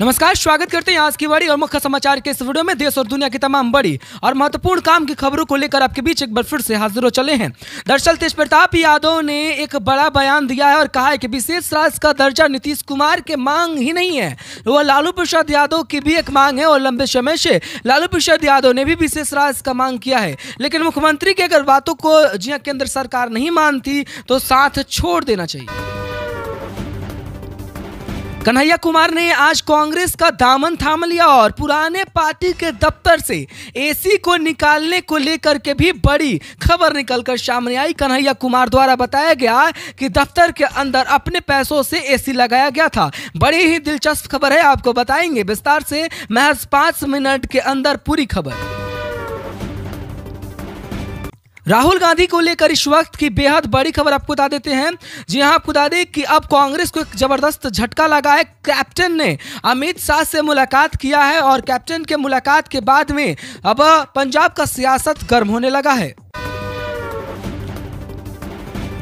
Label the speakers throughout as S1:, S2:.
S1: नमस्कार स्वागत करते हैं आज की बड़ी और मुख्य समाचार के इस वीडियो में देश और दुनिया की तमाम बड़ी और महत्वपूर्ण काम की खबरों को लेकर आपके बीच एक बार फिर से हाजिर हो चले हैं दरअसल तेज प्रताप यादव ने एक बड़ा बयान दिया है और कहा है कि विशेष राज का दर्जा नीतीश कुमार के मांग ही नहीं है वह लालू प्रसाद यादव की भी एक मांग है और लंबे समय से लालू प्रसाद यादव ने भी विशेष राज का मांग किया है लेकिन मुख्यमंत्री की अगर बातों को जी केंद्र सरकार नहीं मानती तो साथ छोड़ देना चाहिए कन्हैया कुमार ने आज कांग्रेस का दामन थाम लिया और पुराने पार्टी के दफ्तर से एसी को निकालने को लेकर के भी बड़ी खबर निकलकर सामने आई कन्हैया कुमार द्वारा बताया गया कि दफ्तर के अंदर अपने पैसों से एसी लगाया गया था बड़ी ही दिलचस्प खबर है आपको बताएंगे विस्तार से महज पाँच मिनट के अंदर पूरी खबर राहुल गांधी को लेकर इस वक्त की बेहद बड़ी खबर आपको बता देते हैं जी हाँ आपको बता दें कि अब कांग्रेस को एक जबरदस्त झटका लगा है कैप्टन ने अमित शाह से मुलाकात किया है और कैप्टन के मुलाकात के बाद में अब पंजाब का सियासत गर्म होने लगा है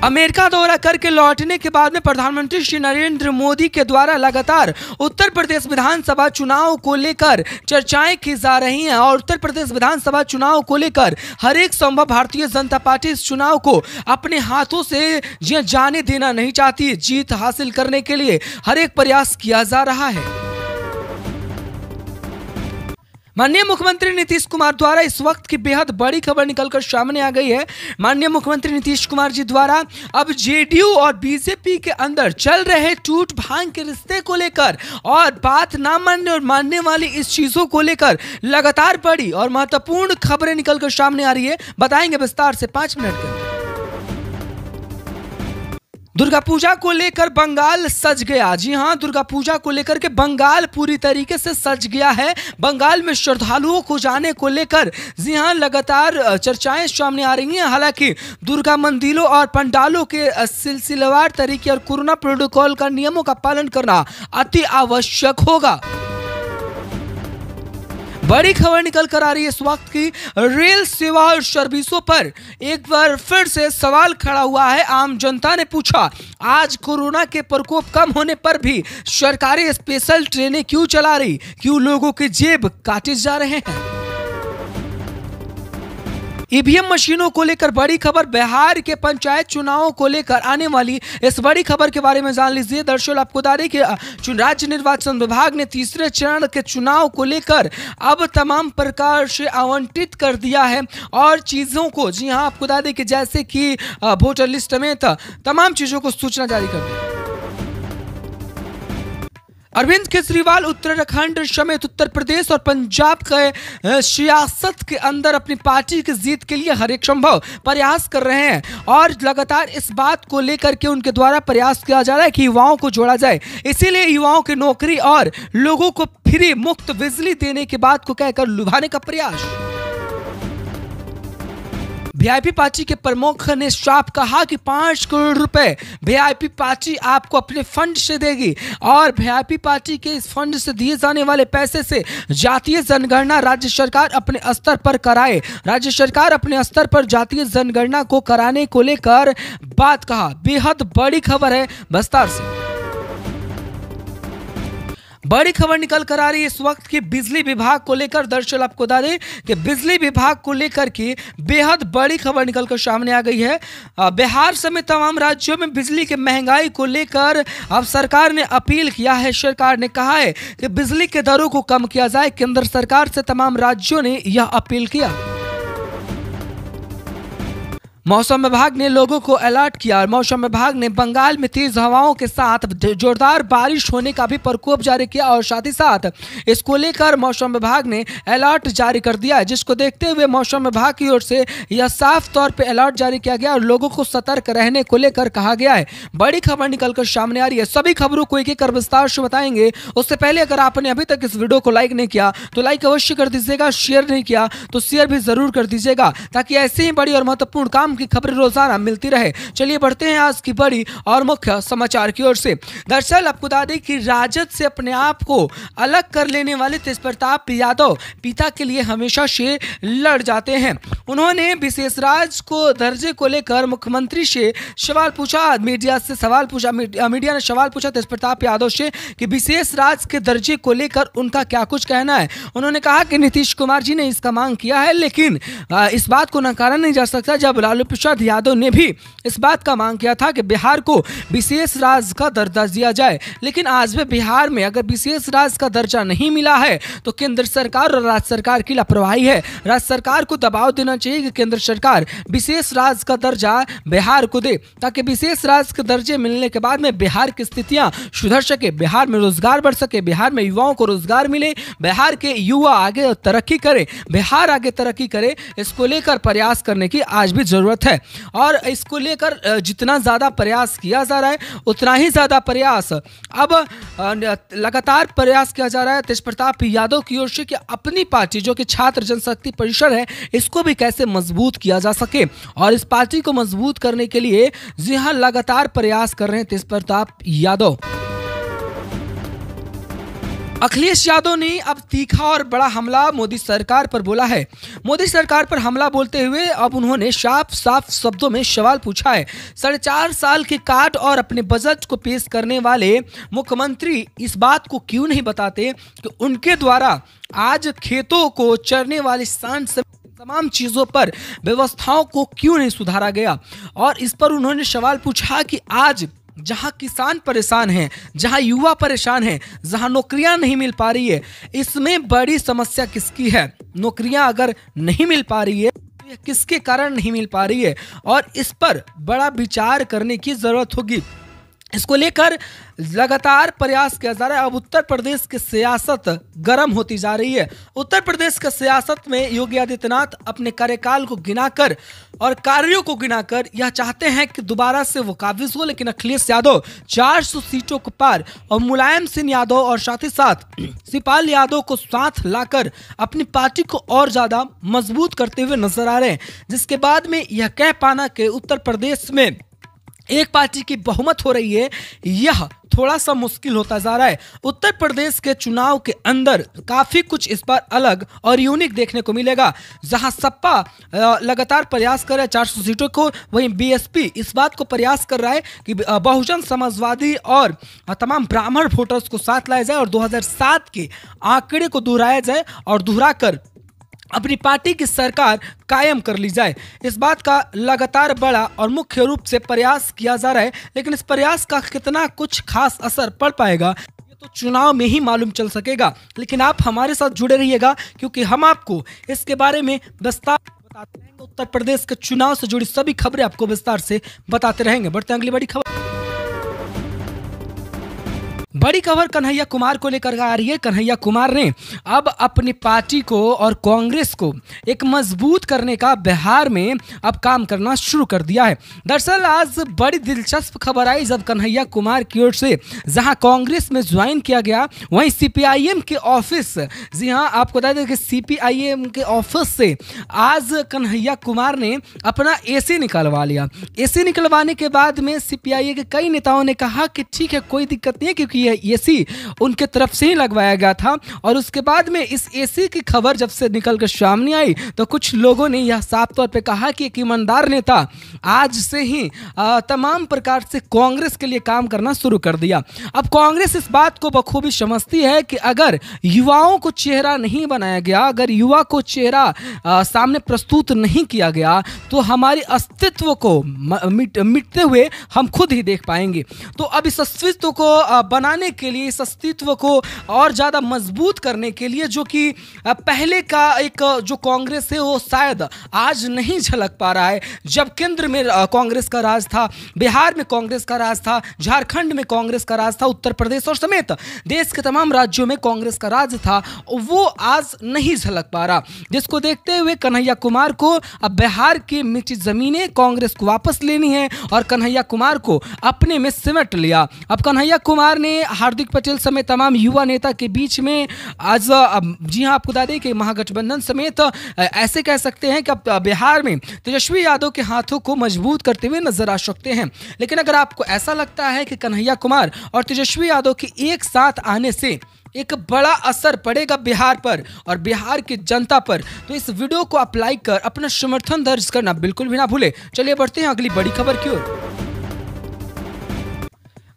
S1: अमेरिका दौरा करके लौटने के बाद में प्रधानमंत्री श्री नरेंद्र मोदी के द्वारा लगातार उत्तर प्रदेश विधानसभा चुनाव को लेकर चर्चाएं की जा रही हैं और उत्तर प्रदेश विधानसभा चुनाव को लेकर हर एक संभव भारतीय जनता पार्टी इस चुनाव को अपने हाथों से जाने देना नहीं चाहती जीत हासिल करने के लिए हर एक प्रयास किया जा रहा है माननीय मुख्यमंत्री नीतीश कुमार द्वारा इस वक्त की बेहद बड़ी खबर निकलकर सामने आ गई है माननीय मुख्यमंत्री नीतीश कुमार जी द्वारा अब जेडीयू और बीजेपी के अंदर चल रहे टूट भांग के रिश्ते को लेकर और बात ना मानने और मानने वाली इस चीज़ों को लेकर लगातार बड़ी और महत्वपूर्ण खबरें निकलकर सामने आ रही है बताएंगे विस्तार से पाँच मिनट के दुर्गा पूजा को लेकर बंगाल सज गया जी हाँ दुर्गा पूजा को लेकर के बंगाल पूरी तरीके से सज गया है बंगाल में श्रद्धालुओं को जाने को लेकर जी हाँ लगातार चर्चाएं सामने आ रही हैं हालांकि दुर्गा मंदिरों और पंडालों के सिलसिलेवार तरीके और कोरोना प्रोटोकॉल का नियमों का पालन करना अति आवश्यक होगा बड़ी खबर निकल कर आ रही है इस वक्त की रेल सेवा और सर्विसों पर एक बार फिर से सवाल खड़ा हुआ है आम जनता ने पूछा आज कोरोना के प्रकोप कम होने पर भी सरकारी स्पेशल ट्रेनें क्यों चला रही क्यों लोगों के जेब काटे जा रहे हैं ईवीएम मशीनों को लेकर बड़ी खबर बिहार के पंचायत चुनावों को लेकर आने वाली इस बड़ी खबर के बारे में जान लीजिए दरअसल आपको बता दें कि राज्य निर्वाचन विभाग ने तीसरे चरण के चुनाव को लेकर अब तमाम प्रकार से आवंटित कर दिया है और चीज़ों को जी हाँ आपको बता दें कि जैसे कि वोटर लिस्ट समेत तमाम चीज़ों को सूचना जारी कर दी अरविंद केजरीवाल उत्तराखंड समेत उत्तर प्रदेश और पंजाब के सियासत के अंदर अपनी पार्टी की जीत के लिए हर एक संभव प्रयास कर रहे हैं और लगातार इस बात को लेकर के उनके द्वारा प्रयास किया जा रहा है कि युवाओं को जोड़ा जाए इसीलिए युवाओं की नौकरी और लोगों को फ्री मुफ्त बिजली देने की बात को कहकर लुभाने का प्रयास वीआईपी पार्टी के प्रमुख ने साफ कहा कि पाँच करोड़ रुपए वीआईपी पार्टी आपको अपने फंड से देगी और वीआईपी पार्टी के इस फंड से दिए जाने वाले पैसे से जातीय जनगणना राज्य सरकार अपने स्तर पर कराए राज्य सरकार अपने स्तर पर जातीय जनगणना को कराने को लेकर बात कहा बेहद बड़ी खबर है बस्तार से बड़ी खबर निकल कर आ रही है इस वक्त की बिजली विभाग को लेकर दरअसल आपको बता दें कि बिजली विभाग को लेकर की बेहद बड़ी खबर निकल कर सामने आ गई है बिहार समेत तमाम राज्यों में बिजली की महंगाई को लेकर अब सरकार ने अपील किया है सरकार ने कहा है कि बिजली के दरों को कम किया जाए केंद्र सरकार से तमाम राज्यों ने यह अपील किया मौसम विभाग ने लोगों को अलर्ट किया मौसम विभाग ने बंगाल में तेज हवाओं के साथ जोरदार बारिश होने का भी प्रकोप जारी किया और साथ ही साथ इसको लेकर मौसम विभाग ने अलर्ट जारी कर दिया जिसको देखते हुए मौसम विभाग की ओर से यह साफ तौर पर अलर्ट जारी किया गया और लोगों को सतर्क रहने को लेकर कहा गया है बड़ी खबर निकलकर सामने आ रही है सभी खबरों को एक एक कर विस्तार से बताएंगे उससे पहले अगर आपने अभी तक इस वीडियो को लाइक नहीं किया तो लाइक अवश्य कर दीजिएगा शेयर नहीं किया तो शेयर भी जरूर कर दीजिएगा ताकि ऐसे ही बड़ी और महत्वपूर्ण काम की खबर रोजाना मिलती रहे चलिए बढ़ते हैं आज की बड़ी और मुख्य समाचार की ओर से दरअसल आपको बता दें कि राजद से अपने आप को अलग कर लेने वाले तेज प्रताप यादव पिता के लिए हमेशा से लड़ जाते हैं उन्होंने विशेष राज को दर्जे को लेकर मुख्यमंत्री से सवाल पूछा मीडिया से सवाल पूछा मीडिया ने सवाल पूछा तेज प्रताप यादव से कि विशेष राज के दर्जे को लेकर उनका क्या कुछ कहना है उन्होंने कहा कि नीतीश कुमार जी ने इसका मांग किया है लेकिन इस बात को नकारा नहीं जा सकता जब लालू प्रसाद यादव ने भी इस बात का मांग किया था कि बिहार को विशेष राज्य का दर्जा दिया जाए लेकिन आज भी बिहार में अगर विशेष राज्य का दर्जा नहीं मिला है तो केंद्र सरकार और राज्य सरकार की लापरवाही है राज्य सरकार को दबाव देना चाहिए कि केंद्र सरकार विशेष राज्य का दर्जा बिहार को दे ताकि विशेष राज्य के दर्जे मिलने के बाद में बिहार की स्थितियाँ सुधर सके बिहार में रोजगार बढ़ सके बिहार में युवाओं को रोजगार मिले बिहार के युवा आगे तरक्की करें बिहार आगे तरक्की करे इसको लेकर प्रयास करने की आज भी जरूरत ज़रूरत है और इसको लेकर जितना ज़्यादा प्रयास किया जा रहा है उतना ही ज़्यादा प्रयास अब लगातार प्रयास किया जा रहा है तेज प्रताप यादव की ओर से कि अपनी पार्टी जो कि छात्र जनशक्ति परिषद है इसको भी कैसे मजबूत किया जा सके और इस पार्टी को मजबूत करने के लिए जी हाँ लगातार प्रयास कर रहे हैं तेज प्रताप यादव अखिलेश यादव ने अब तीखा और बड़ा हमला मोदी सरकार पर बोला है मोदी सरकार पर हमला बोलते हुए अब उन्होंने साफ साफ शब्दों में सवाल पूछा है साढ़े चार साल के काट और अपने बजट को पेश करने वाले मुख्यमंत्री इस बात को क्यों नहीं बताते कि उनके द्वारा आज खेतों को चरने वाली सांस तमाम चीज़ों पर व्यवस्थाओं को क्यों नहीं सुधारा गया और इस पर उन्होंने सवाल पूछा कि आज जहाँ किसान परेशान हैं जहाँ युवा परेशान हैं जहाँ नौकरियाँ नहीं मिल पा रही है इसमें बड़ी समस्या किसकी है नौकरियाँ अगर नहीं मिल पा रही है तो किसके कारण नहीं मिल पा रही है और इस पर बड़ा विचार करने की ज़रूरत होगी इसको लेकर लगातार प्रयास किया जा रहा है अब उत्तर प्रदेश की सियासत गर्म होती जा रही है उत्तर प्रदेश की सियासत में योगी आदित्यनाथ अपने कार्यकाल को गिनाकर और कार्यों को गिनाकर यह चाहते हैं कि दोबारा से वो काबिज हो लेकिन अखिलेश यादव 400 सीटों को पार और मुलायम सिंह यादव और साथ ही साथ शिपाल यादव को साथ लाकर अपनी पार्टी को और ज़्यादा मजबूत करते हुए नजर आ रहे हैं जिसके बाद में यह कह पाना कि उत्तर प्रदेश में एक पार्टी की बहुमत हो रही है यह थोड़ा सा मुश्किल होता जा रहा है उत्तर प्रदेश के चुनाव के अंदर काफी कुछ इस बार अलग और यूनिक देखने को मिलेगा जहां सपा लगातार प्रयास कर रहा है चार सीटों को वहीं बीएसपी इस बात को प्रयास कर रहा है कि बहुजन समाजवादी और तमाम ब्राह्मण वोटर्स को साथ लाया जाए और 2007 के आंकड़े को दोहराया जाए और दोहरा कर अपनी पार्टी की सरकार कायम कर ली जाए इस बात का लगातार बड़ा और मुख्य रूप से प्रयास किया जा रहा है लेकिन इस प्रयास का कितना कुछ खास असर पड़ पाएगा तो चुनाव में ही मालूम चल सकेगा लेकिन आप हमारे साथ जुड़े रहिएगा क्योंकि हम आपको इसके बारे में विस्तार बताते रहेंगे उत्तर प्रदेश के चुनाव से जुड़ी सभी खबरें आपको विस्तार से बताते रहेंगे बढ़ते अगली बड़ी खबर बड़ी खबर कन्हैया कुमार को लेकर आ रही है कन्हैया कुमार ने अब अपनी पार्टी को और कांग्रेस को एक मजबूत करने का बिहार में अब काम करना शुरू कर दिया है दरअसल आज बड़ी दिलचस्प खबर आई जब कन्हैया कुमार की ओर से जहां कांग्रेस में ज्वाइन किया गया वहीं सीपीआईएम के ऑफिस जी हाँ आपको बता दें कि सीपीआईएम के ऑफिस से आज कन्हैया कुमार ने अपना एसी निकलवा लिया एसी निकलवाने के बाद में सीपीआई के कई नेताओं ने कहा कि ठीक है कोई दिक्कत नहीं है क्योंकि यह ए उनके तरफ से ही लगवाया गया था और उसके बाद में इस ए की खबर जब से निकल कर सामने आई तो कुछ लोगों ने यह साफ तौर पर कहा कि एक ईमानदार नेता आज से ही तमाम प्रकार से कांग्रेस के लिए काम करना शुरू कर दिया अब कांग्रेस इस बात को बखूबी समझती है कि अगर युवाओं को चेहरा नहीं बनाया गया अगर युवा को चेहरा आ, सामने प्रस्तुत नहीं किया गया तो हमारे अस्तित्व को मिट, मिटते हुए हम खुद ही देख पाएंगे तो अब इस अस्तित्व को बनाने बनाने के लिए इस अस्तित्व को और ज़्यादा मजबूत करने के लिए जो कि पहले का एक जो कांग्रेस है वो शायद आज नहीं झलक पा रहा है जब केंद्र में कांग्रेस का राज था बिहार में कांग्रेस का राज था झारखंड में कांग्रेस का राज था उत्तर प्रदेश और समेत देश के तमाम राज्यों में कांग्रेस का राज था वो आज नहीं झलक पा रहा जिसको देखते हुए कन्हैया कुमार को अब बिहार की मिट्टी ज़मीनें कांग्रेस को वापस लेनी है और कन्हैया कुमार को अपने में सिमट लिया अब कन्हैया कुमार ने हार्दिक पटेल समेत तमाम युवा नेता के बीच में आज जी हाँ आपको बता दें कि महागठबंधन समेत ऐसे कह सकते हैं कि अब बिहार में तेजस्वी यादव के हाथों को मजबूत करते हुए नजर आ सकते हैं लेकिन अगर आपको ऐसा लगता है कि कन्हैया कुमार और तेजस्वी यादव के एक साथ आने से एक बड़ा असर पड़ेगा बिहार पर और बिहार की जनता पर तो इस वीडियो को अप्लाई कर अपना समर्थन दर्ज करना बिल्कुल भी ना भूले चलिए बढ़ते हैं अगली बड़ी खबर की ओर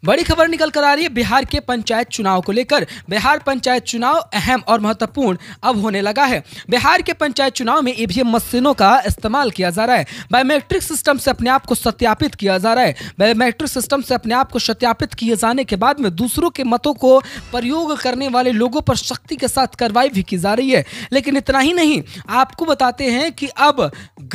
S1: बड़ी खबर निकल कर आ रही है बिहार के पंचायत चुनाव को लेकर बिहार पंचायत चुनाव अहम और महत्वपूर्ण अब होने लगा है बिहार के पंचायत चुनाव में ईवीएम मशीनों का इस्तेमाल किया जा रहा है बायोमेट्रिक सिस्टम से अपने आप को सत्यापित किया जा रहा है बायोमेट्रिक सिस्टम से अपने आप को सत्यापित किए जाने के बाद में दूसरों के मतों को प्रयोग करने वाले लोगों पर सख्ती के साथ कार्रवाई भी की जा रही है लेकिन इतना ही नहीं आपको बताते हैं कि अब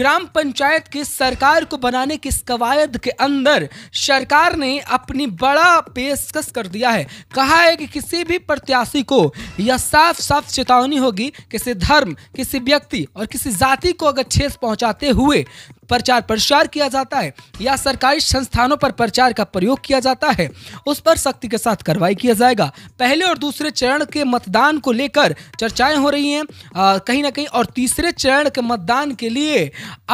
S1: ग्राम पंचायत की सरकार को बनाने की कवायद के अंदर सरकार ने अपनी बड़ा का पेशकश कर दिया है कहा है कि किसी भी प्रत्याशी को यह साफ साफ चेतावनी होगी किसी धर्म किसी व्यक्ति और किसी जाति को अगर ठेस पहुंचाते हुए प्रचार प्रसार किया जाता है या सरकारी संस्थानों पर प्रचार का प्रयोग किया जाता है उस पर सख्ती के साथ कार्रवाई किया जाएगा पहले और दूसरे चरण के मतदान को लेकर चर्चाएं हो रही हैं कहीं ना कहीं और तीसरे चरण के मतदान के लिए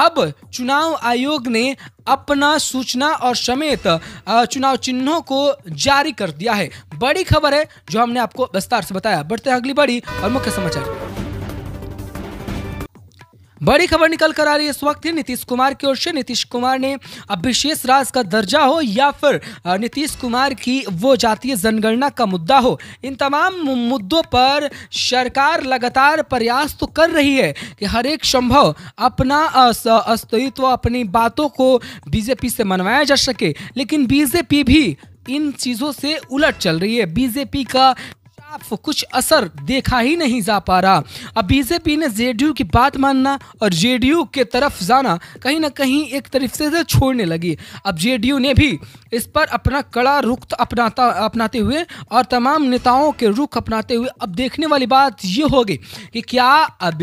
S1: अब चुनाव आयोग ने अपना सूचना और समेत चुनाव चिन्हों को जारी कर दिया है बड़ी खबर है जो हमने आपको विस्तार से बताया बढ़ते हैं अगली बड़ी और मुख्य समाचार बड़ी खबर निकल कर आ रही है इस वक्त नीतीश कुमार की ओर से नीतीश कुमार ने अब विशेष राज का दर्जा हो या फिर नीतीश कुमार की वो जातीय जनगणना का मुद्दा हो इन तमाम मुद्दों पर सरकार लगातार प्रयास तो कर रही है कि हर एक संभव अपना अस्तित्व अपनी बातों को बीजेपी से मनवाया जा सके लेकिन बीजेपी भी इन चीज़ों से उलट चल रही है बीजेपी का साफ कुछ असर देखा ही नहीं जा पा रहा अब बीजेपी ने जेडीयू की बात मानना और जेडीयू के तरफ जाना कहीं ना कहीं एक तरफ से, से तो छोड़ने लगी अब जेडीयू ने भी इस पर अपना कड़ा रुख अपनाता अपनाते हुए और तमाम नेताओं के रुख अपनाते हुए अब देखने वाली बात ये होगी कि क्या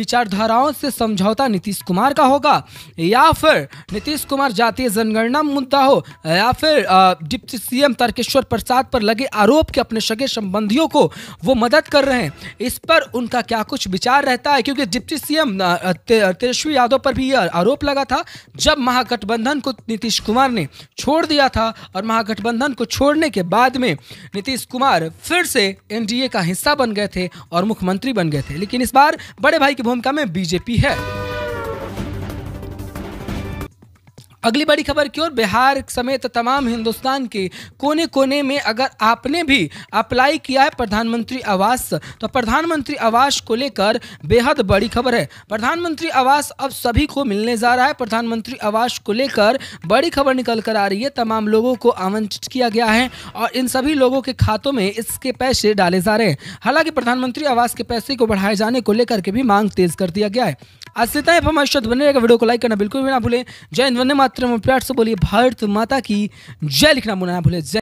S1: विचारधाराओं से समझौता नीतीश कुमार का होगा या फिर नीतीश कुमार जातीय जनगणना मुद्दा हो या फिर डिप्टी सीएम तारकेश्वर प्रसाद पर लगे आरोप के अपने सगे संबंधियों को वो मदद कर रहे हैं इस पर उनका क्या कुछ विचार रहता है क्योंकि डिप्टी सीएम तेजस्वी यादव पर भी आरोप लगा था जब महागठबंधन को नीतीश कुमार ने छोड़ दिया था और महागठबंधन को छोड़ने के बाद में नीतीश कुमार फिर से एनडीए का हिस्सा बन गए थे और मुख्यमंत्री बन गए थे लेकिन इस बार बड़े भाई की भूमिका में बीजेपी है अगली बड़ी खबर की ओर बिहार समेत तमाम हिंदुस्तान के कोने कोने में अगर आपने भी अप्लाई किया है प्रधानमंत्री आवास तो प्रधानमंत्री आवास को लेकर बेहद बड़ी खबर है प्रधानमंत्री आवास अब सभी को मिलने जा रहा है प्रधानमंत्री आवास को लेकर बड़ी खबर निकल कर आ रही है तमाम लोगों को आमंत्रित किया गया है और इन सभी लोगों के खातों में इसके पैसे डाले जा रहे हैं हालांकि प्रधानमंत्री आवास के पैसे को बढ़ाए जाने को लेकर के भी मांग तेज कर दिया गया है आज से तय हमारे साथ बने रहेगा वीडियो को लाइक करना बिल्कुल भी ना भूलें जय हिंद वंदे मातरम प्यार से बोलिए भारत माता की जय लिखना ना भूलें जय